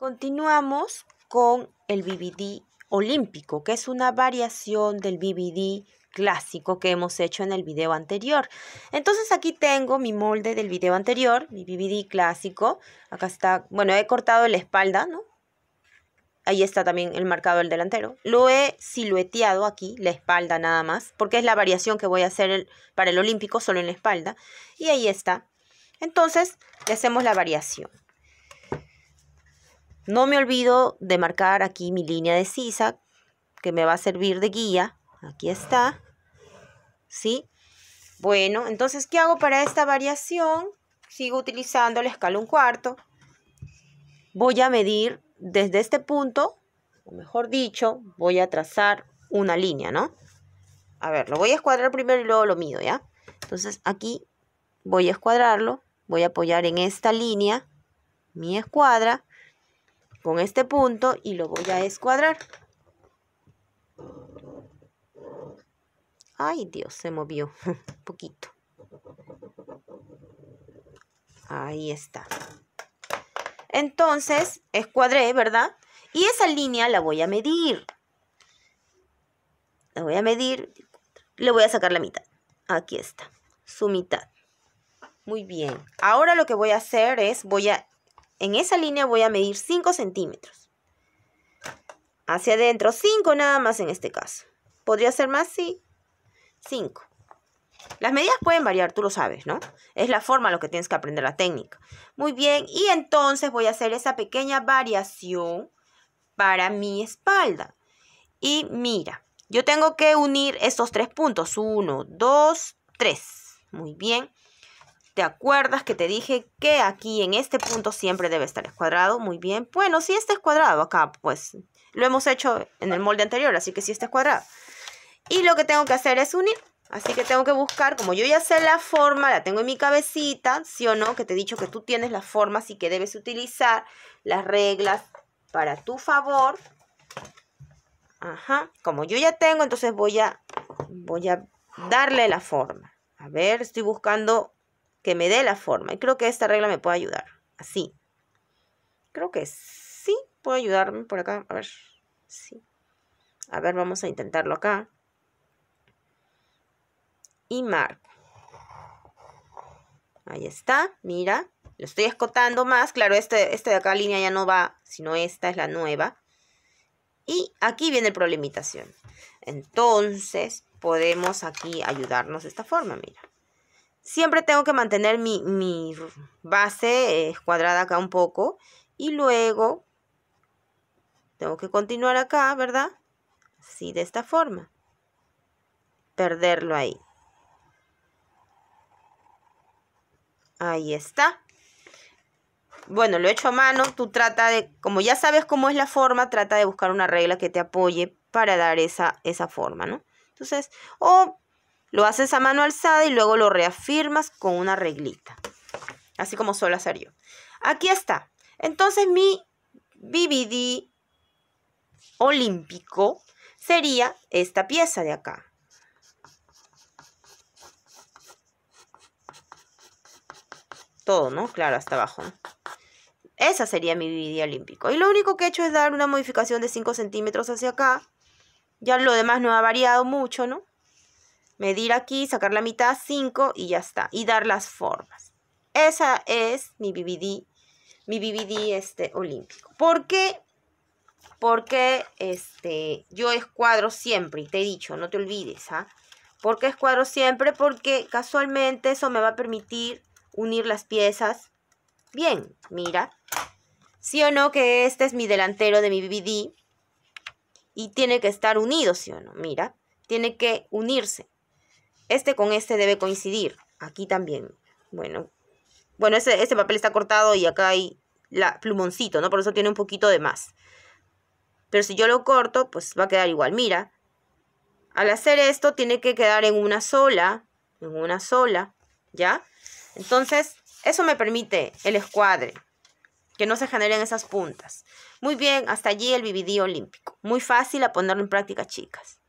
Continuamos con el BBD olímpico, que es una variación del BBD clásico que hemos hecho en el video anterior. Entonces aquí tengo mi molde del video anterior, mi BBD clásico. Acá está, bueno, he cortado la espalda, ¿no? Ahí está también el marcado del delantero. Lo he silueteado aquí, la espalda nada más, porque es la variación que voy a hacer para el olímpico, solo en la espalda. Y ahí está. Entonces, le hacemos la variación. No me olvido de marcar aquí mi línea de sisa que me va a servir de guía. Aquí está. ¿Sí? Bueno, entonces, ¿qué hago para esta variación? Sigo utilizando la escala un cuarto. Voy a medir desde este punto, o mejor dicho, voy a trazar una línea, ¿no? A ver, lo voy a escuadrar primero y luego lo mido, ¿ya? Entonces, aquí voy a escuadrarlo, voy a apoyar en esta línea mi escuadra con este punto y lo voy a escuadrar. Ay, Dios, se movió un poquito. Ahí está. Entonces, escuadré, ¿verdad? Y esa línea la voy a medir. La voy a medir. Le voy a sacar la mitad. Aquí está, su mitad. Muy bien. Ahora lo que voy a hacer es, voy a en esa línea voy a medir 5 centímetros. Hacia adentro, 5 nada más en este caso. ¿Podría ser más? Sí. 5. Las medidas pueden variar, tú lo sabes, ¿no? Es la forma lo que tienes que aprender la técnica. Muy bien, y entonces voy a hacer esa pequeña variación para mi espalda. Y mira, yo tengo que unir estos tres puntos. 1, 2, 3. Muy bien. ¿Te acuerdas que te dije que aquí en este punto siempre debe estar cuadrado Muy bien. Bueno, si este es cuadrado acá, pues lo hemos hecho en el molde anterior, así que si está es cuadrado. Y lo que tengo que hacer es unir. Así que tengo que buscar, como yo ya sé la forma, la tengo en mi cabecita, sí o no, que te he dicho que tú tienes la forma, así que debes utilizar las reglas para tu favor. Ajá, como yo ya tengo, entonces voy a, voy a darle la forma. A ver, estoy buscando que me dé la forma. Y creo que esta regla me puede ayudar. Así. Creo que sí puede ayudarme por acá. A ver. Sí. A ver, vamos a intentarlo acá. Y marco. Ahí está, mira. Lo estoy escotando más. Claro, este, este de acá línea ya no va, sino esta es la nueva. Y aquí viene el problemitación. Entonces, podemos aquí ayudarnos de esta forma, mira. Siempre tengo que mantener mi, base eh, cuadrada acá un poco y luego tengo que continuar acá, ¿verdad? Así, de esta forma. Perderlo ahí. Ahí está. Bueno, lo he hecho a mano. Tú trata de, como ya sabes cómo es la forma, trata de buscar una regla que te apoye para dar esa, esa forma, ¿no? Entonces, o lo haces a mano alzada y luego lo reafirmas con una reglita. Así como suelo hacer yo. Aquí está. Entonces mi BBD olímpico sería esta pieza de acá. Todo, ¿no? Claro, hasta abajo. Esa sería mi BBD olímpico. Y lo único que he hecho es dar una modificación de 5 centímetros hacia acá. Ya lo demás no ha variado mucho, ¿no? medir aquí, sacar la mitad, 5 y ya está. Y dar las formas. Esa es mi BBD, mi BBD este, olímpico. ¿Por qué? Porque este, yo escuadro siempre, y te he dicho, no te olvides. ¿ah? ¿Por qué escuadro siempre? Porque casualmente eso me va a permitir unir las piezas. Bien, mira. ¿Sí o no que este es mi delantero de mi BBD? Y tiene que estar unido, ¿sí o no? Mira, tiene que unirse. Este con este debe coincidir. Aquí también. Bueno, bueno este, este, papel está cortado y acá hay la plumoncito, ¿no? Por eso tiene un poquito de más. Pero si yo lo corto, pues va a quedar igual. Mira, al hacer esto tiene que quedar en una sola, en una sola, ¿ya? Entonces, eso me permite el escuadre, que no se generen esas puntas. Muy bien, hasta allí el BBD olímpico. Muy fácil a ponerlo en práctica, chicas.